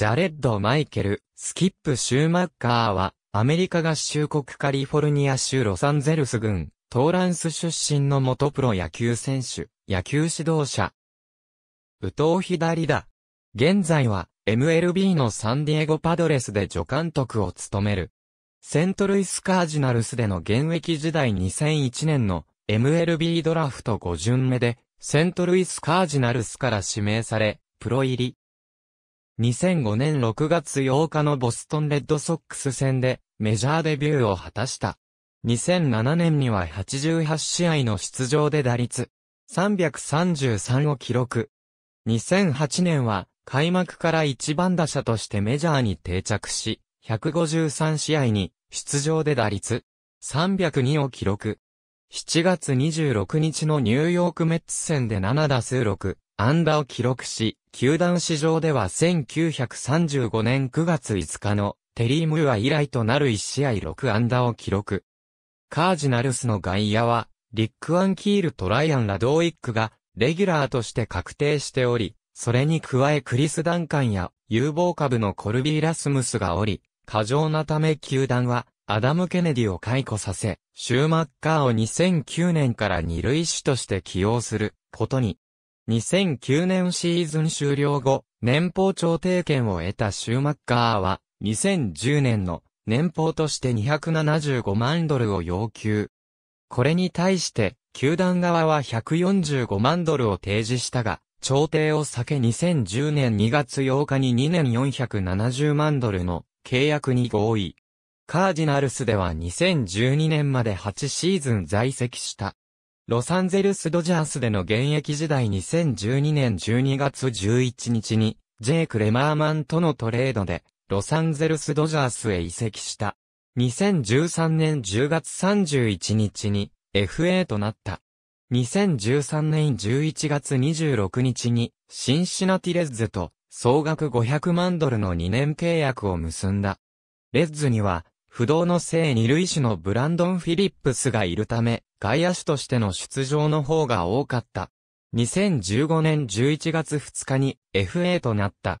ジャレッド・マイケル、スキップ・シューマッカーは、アメリカ合衆国カリフォルニア州ロサンゼルス郡、トーランス出身の元プロ野球選手、野球指導者。宇藤左だ。現在は、MLB のサンディエゴパドレスで助監督を務める。セントルイスカージナルスでの現役時代2001年の MLB ドラフト5巡目で、セントルイスカージナルスから指名され、プロ入り。2005年6月8日のボストンレッドソックス戦でメジャーデビューを果たした。2007年には88試合の出場で打率333を記録。2008年は開幕から一番打者としてメジャーに定着し、153試合に出場で打率302を記録。7月26日のニューヨークメッツ戦で7打数6安打を記録し、球団史上では1935年9月5日のテリー・ムーア以来となる1試合6安打を記録。カージナルスの外野は、リック・アンキール・トライアン・ラドーイックが、レギュラーとして確定しており、それに加えクリス・ダンカンや、有望株のコルビー・ラスムスがおり、過剰なため球団は、アダム・ケネディを解雇させ、シューマッカーを2009年から二塁手として起用することに2009年シーズン終了後、年俸調停権を得たシューマッカーは、2010年の年俸として275万ドルを要求。これに対して、球団側は145万ドルを提示したが、調停を避け2010年2月8日に2年470万ドルの契約に合意。カージナルスでは2012年まで8シーズン在籍した。ロサンゼルスドジャースでの現役時代2012年12月11日に、ジェイク・レマーマンとのトレードで、ロサンゼルスドジャースへ移籍した。2013年10月31日に FA となった。2013年11月26日にシンシナティレッズと総額500万ドルの2年契約を結んだ。レッズには不動の性二類種のブランドン・フィリップスがいるため、外野手としての出場の方が多かった。2015年11月2日に FA となった。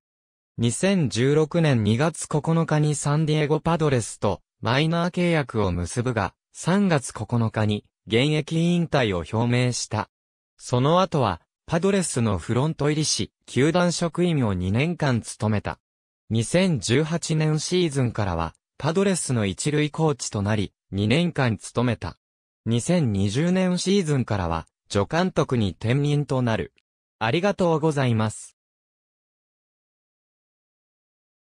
2016年2月9日にサンディエゴパドレスとマイナー契約を結ぶが、3月9日に現役引退を表明した。その後は、パドレスのフロント入りし、球団職員を2年間務めた。2018年シーズンからは、パドレスの一塁コーチとなり、2年間務めた。2020年シーズンからは、助監督に転任となる。ありがとうございます。